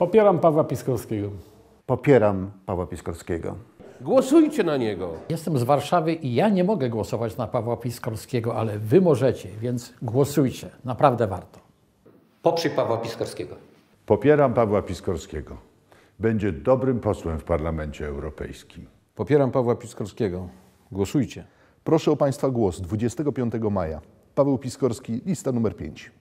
Popieram Pawła Piskorskiego. Popieram Pawła Piskorskiego. Głosujcie na niego. Jestem z Warszawy i ja nie mogę głosować na Pawła Piskorskiego, ale wy możecie, więc głosujcie. Naprawdę warto. Poprzyj Pawła Piskorskiego. Popieram Pawła Piskorskiego. Będzie dobrym posłem w Parlamencie Europejskim. Popieram Pawła Piskorskiego. Głosujcie. Proszę o Państwa głos 25 maja. Paweł Piskorski, lista numer 5.